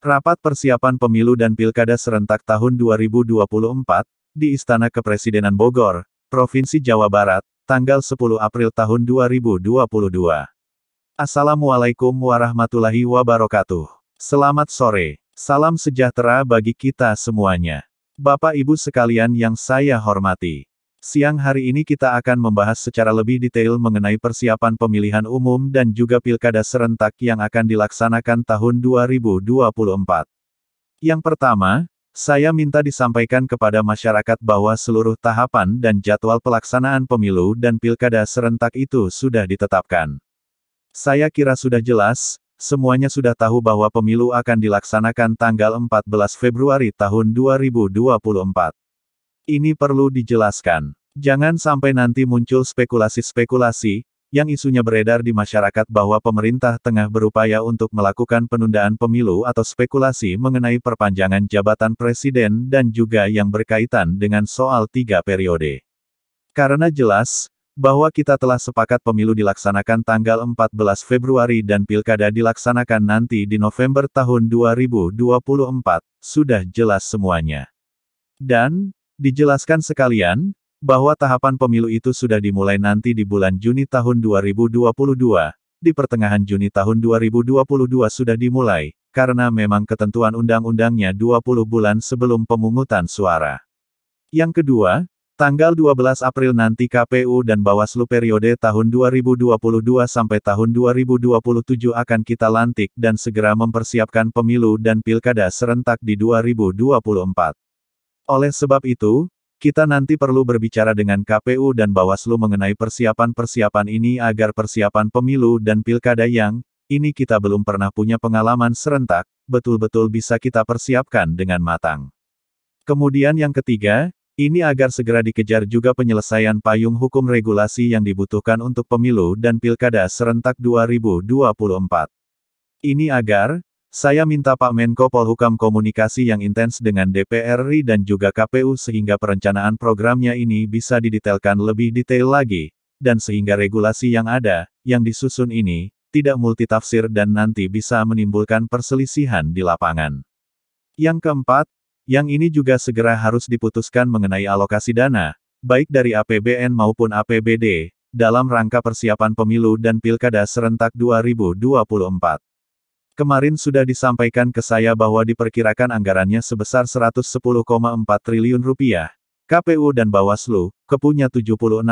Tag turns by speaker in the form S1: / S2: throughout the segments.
S1: Rapat persiapan pemilu dan pilkada serentak tahun 2024, di Istana Kepresidenan Bogor, Provinsi Jawa Barat, tanggal 10 April tahun 2022. Assalamualaikum warahmatullahi wabarakatuh. Selamat sore. Salam sejahtera bagi kita semuanya. Bapak Ibu sekalian yang saya hormati. Siang hari ini kita akan membahas secara lebih detail mengenai persiapan pemilihan umum dan juga pilkada serentak yang akan dilaksanakan tahun 2024. Yang pertama, saya minta disampaikan kepada masyarakat bahwa seluruh tahapan dan jadwal pelaksanaan pemilu dan pilkada serentak itu sudah ditetapkan. Saya kira sudah jelas, semuanya sudah tahu bahwa pemilu akan dilaksanakan tanggal 14 Februari tahun 2024. Ini perlu dijelaskan. Jangan sampai nanti muncul spekulasi-spekulasi, yang isunya beredar di masyarakat bahwa pemerintah tengah berupaya untuk melakukan penundaan pemilu atau spekulasi mengenai perpanjangan jabatan presiden dan juga yang berkaitan dengan soal tiga periode. Karena jelas, bahwa kita telah sepakat pemilu dilaksanakan tanggal 14 Februari dan pilkada dilaksanakan nanti di November tahun 2024, sudah jelas semuanya. Dan, Dijelaskan sekalian, bahwa tahapan pemilu itu sudah dimulai nanti di bulan Juni tahun 2022, di pertengahan Juni tahun 2022 sudah dimulai, karena memang ketentuan undang-undangnya 20 bulan sebelum pemungutan suara. Yang kedua, Tanggal 12 April nanti KPU dan Bawaslu periode tahun 2022 sampai tahun 2027 akan kita lantik dan segera mempersiapkan pemilu dan pilkada serentak di 2024. Oleh sebab itu, kita nanti perlu berbicara dengan KPU dan Bawaslu mengenai persiapan-persiapan ini agar persiapan pemilu dan pilkada yang ini kita belum pernah punya pengalaman serentak, betul-betul bisa kita persiapkan dengan matang. Kemudian yang ketiga, ini agar segera dikejar juga penyelesaian payung hukum regulasi yang dibutuhkan untuk pemilu dan pilkada serentak 2024. Ini agar saya minta Pak Menko Polhukam komunikasi yang intens dengan DPR RI dan juga KPU sehingga perencanaan programnya ini bisa didetailkan lebih detail lagi, dan sehingga regulasi yang ada, yang disusun ini, tidak multitafsir dan nanti bisa menimbulkan perselisihan di lapangan. Yang keempat, yang ini juga segera harus diputuskan mengenai alokasi dana, baik dari APBN maupun APBD, dalam rangka persiapan pemilu dan pilkada serentak 2024. Kemarin sudah disampaikan ke saya bahwa diperkirakan anggarannya sebesar 110,4 triliun rupiah. KPU dan Bawaslu, kepunya 76,6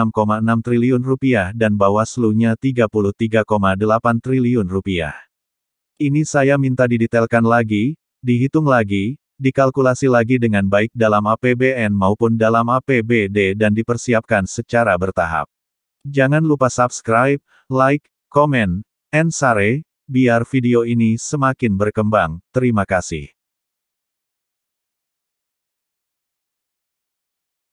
S1: triliun rupiah dan Bawaslu-nya 33,8 triliun rupiah. Ini saya minta didetailkan lagi, dihitung lagi, dikalkulasi lagi dengan baik dalam APBN maupun dalam APBD dan dipersiapkan secara bertahap. Jangan lupa subscribe, like, komen, and share biar video ini semakin berkembang, terima kasih.